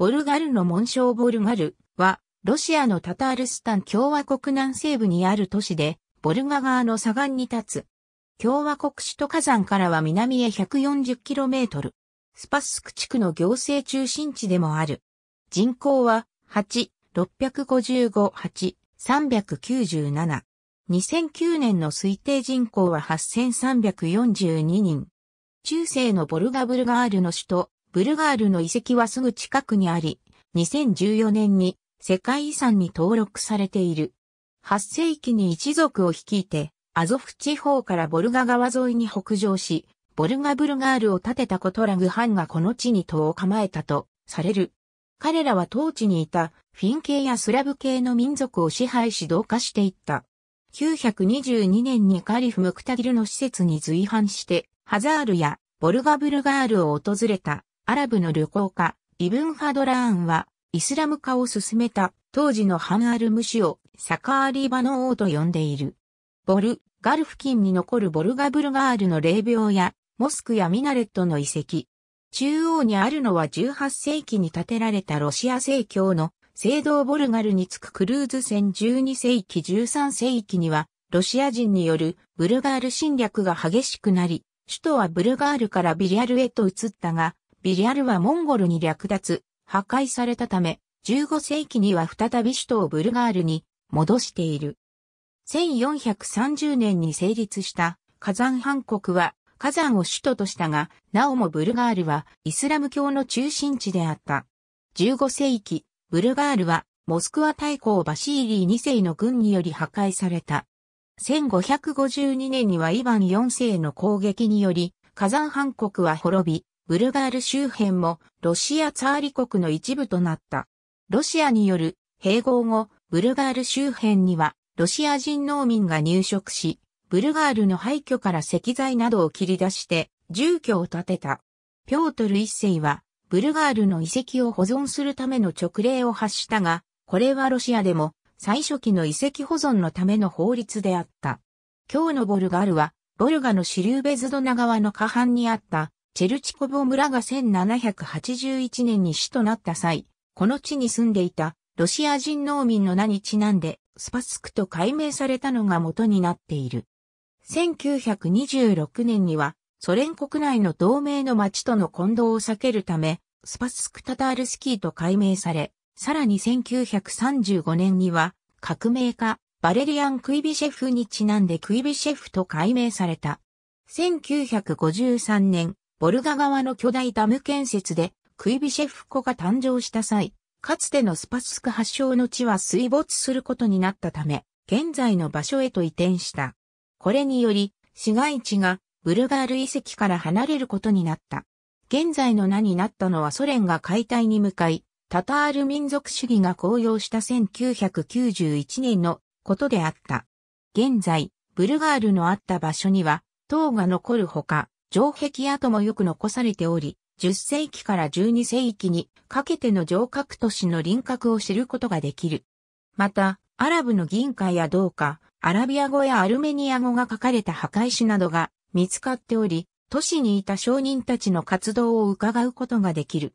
ボルガルの紋章ボルガルは、ロシアのタタールスタン共和国南西部にある都市で、ボルガ川の左岸に立つ。共和国首都火山からは南へ 140km。スパスク地区の行政中心地でもある。人口は8、655、8、397。2009年の推定人口は8342人。中世のボルガブルガールの首都、ブルガールの遺跡はすぐ近くにあり、2014年に世界遺産に登録されている。8世紀に一族を率いて、アゾフ地方からボルガ川沿いに北上し、ボルガブルガールを建てたことラグハンがこの地に塔を構えたとされる。彼らは当地にいたフィン系やスラブ系の民族を支配し同化していった。922年にカリフ・ムクタギルの施設に随伴して、ハザールやボルガブルガールを訪れたアラブの旅行家、イブン・ハドラーンは、イスラム化を進めた当時のハンアルム氏をサカーリーバの王と呼んでいる。ボル、ガル付近に残るボルガブルガールの霊廟や、モスクやミナレットの遺跡。中央にあるのは18世紀に建てられたロシア正教の聖堂ボルガルに着くクルーズ船12世紀13世紀には、ロシア人によるブルガール侵略が激しくなり、首都はブルガールからビリアルへと移ったが、ビリャルはモンゴルに略奪、破壊されたため、15世紀には再び首都をブルガールに戻している。1430年に成立した火山藩国は火山を首都としたが、なおもブルガールはイスラム教の中心地であった。15世紀、ブルガールはモスクワ大公バシーリー2世の軍により破壊された。1552年にはイヴァン4世の攻撃により、火山藩国は滅び、ブルガール周辺もロシアツァーリ国の一部となった。ロシアによる併合後、ブルガール周辺にはロシア人農民が入植し、ブルガールの廃墟から石材などを切り出して住居を建てた。ピョートル一世はブルガールの遺跡を保存するための勅令を発したが、これはロシアでも最初期の遺跡保存のための法律であった。今日のボルガールは、ボルガのシリューベズドナ川の下半にあったチェルチコボ村が1781年に市となった際、この地に住んでいたロシア人農民の名にちなんでスパスクと改名されたのが元になっている。1926年にはソ連国内の同盟の町との混同を避けるため、スパスクタタールスキーと改名され、さらに1935年には革命家バレリアン・クイビシェフにちなんでクイビシェフと改名された。1953年、ボルガ川の巨大ダム建設でクイビシェフ湖が誕生した際、かつてのスパスク発祥の地は水没することになったため、現在の場所へと移転した。これにより、市街地がブルガール遺跡から離れることになった。現在の名になったのはソ連が解体に向かい、タタール民族主義が高揚した1991年のことであった。現在、ブルガールのあった場所には、塔が残るほか、城壁跡もよく残されており、10世紀から12世紀にかけての城郭都市の輪郭を知ることができる。また、アラブの銀貨や銅貨、アラビア語やアルメニア語が書かれた墓石などが見つかっており、都市にいた商人たちの活動を伺うことができる。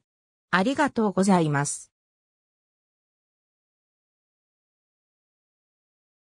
ありがとうございます。